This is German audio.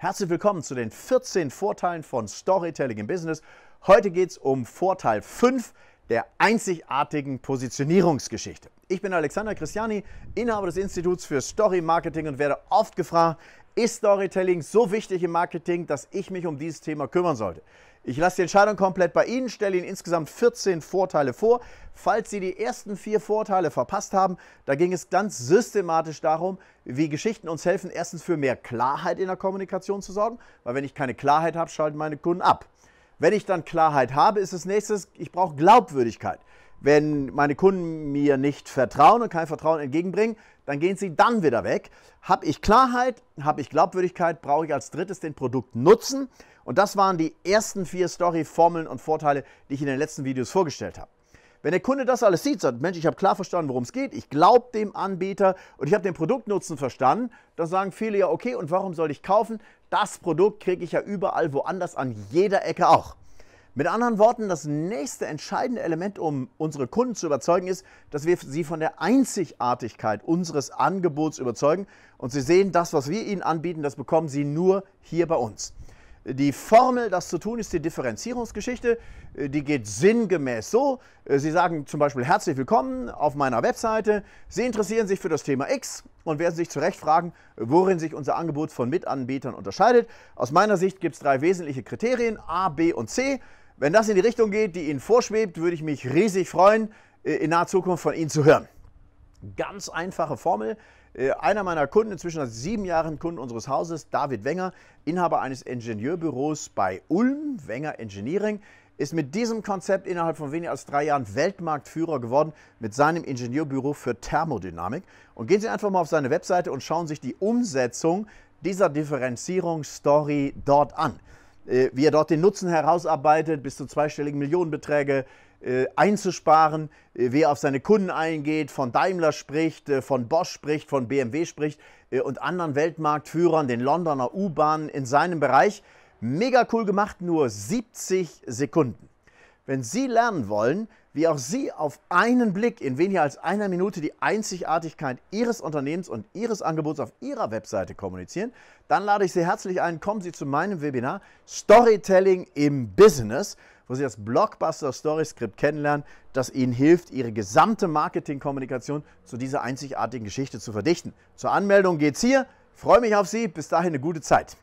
Herzlich willkommen zu den 14 Vorteilen von Storytelling im Business. Heute geht es um Vorteil 5 der einzigartigen Positionierungsgeschichte. Ich bin Alexander Christiani, Inhaber des Instituts für Story Marketing und werde oft gefragt, ist Storytelling so wichtig im Marketing, dass ich mich um dieses Thema kümmern sollte? Ich lasse die Entscheidung komplett bei Ihnen, stelle Ihnen insgesamt 14 Vorteile vor. Falls Sie die ersten vier Vorteile verpasst haben, da ging es ganz systematisch darum, wie Geschichten uns helfen, erstens für mehr Klarheit in der Kommunikation zu sorgen, weil wenn ich keine Klarheit habe, schalten meine Kunden ab. Wenn ich dann Klarheit habe, ist es nächstes, ich brauche Glaubwürdigkeit. Wenn meine Kunden mir nicht vertrauen und kein Vertrauen entgegenbringen, dann gehen sie dann wieder weg. Habe ich Klarheit, habe ich Glaubwürdigkeit, brauche ich als drittes den Produkt Nutzen. Und das waren die ersten vier Story-Formeln und Vorteile, die ich in den letzten Videos vorgestellt habe. Wenn der Kunde das alles sieht, sagt, Mensch, ich habe klar verstanden, worum es geht, ich glaube dem Anbieter und ich habe den Produktnutzen verstanden, dann sagen viele ja, okay, und warum soll ich kaufen? Das Produkt kriege ich ja überall woanders an jeder Ecke auch. Mit anderen Worten, das nächste entscheidende Element, um unsere Kunden zu überzeugen, ist, dass wir sie von der Einzigartigkeit unseres Angebots überzeugen. Und sie sehen, das, was wir ihnen anbieten, das bekommen sie nur hier bei uns. Die Formel, das zu tun, ist die Differenzierungsgeschichte. Die geht sinngemäß so. Sie sagen zum Beispiel herzlich willkommen auf meiner Webseite. Sie interessieren sich für das Thema X und werden sich zu Recht fragen, worin sich unser Angebot von Mitanbietern unterscheidet. Aus meiner Sicht gibt es drei wesentliche Kriterien, A, B und C. Wenn das in die Richtung geht, die Ihnen vorschwebt, würde ich mich riesig freuen, äh, in naher Zukunft von Ihnen zu hören. Ganz einfache Formel. Äh, einer meiner Kunden, inzwischen seit sieben Jahren Kunden unseres Hauses, David Wenger, Inhaber eines Ingenieurbüros bei Ulm, Wenger Engineering, ist mit diesem Konzept innerhalb von weniger als drei Jahren Weltmarktführer geworden mit seinem Ingenieurbüro für Thermodynamik. Und gehen Sie einfach mal auf seine Webseite und schauen sich die Umsetzung dieser Differenzierungsstory dort an. Äh, wie er dort den Nutzen herausarbeitet, bis zu zweistelligen Millionenbeträge äh, einzusparen, äh, wie er auf seine Kunden eingeht, von Daimler spricht, von Bosch spricht, von BMW spricht und anderen Weltmarktführern, den Londoner U-Bahnen in seinem Bereich. Mega cool gemacht, nur 70 Sekunden wenn Sie lernen wollen, wie auch Sie auf einen Blick in weniger als einer Minute die Einzigartigkeit Ihres Unternehmens und Ihres Angebots auf Ihrer Webseite kommunizieren, dann lade ich Sie herzlich ein, kommen Sie zu meinem Webinar Storytelling im Business, wo Sie das Blockbuster Story Script kennenlernen, das Ihnen hilft, Ihre gesamte Marketingkommunikation zu dieser einzigartigen Geschichte zu verdichten. Zur Anmeldung geht's hier. freue mich auf Sie. Bis dahin eine gute Zeit.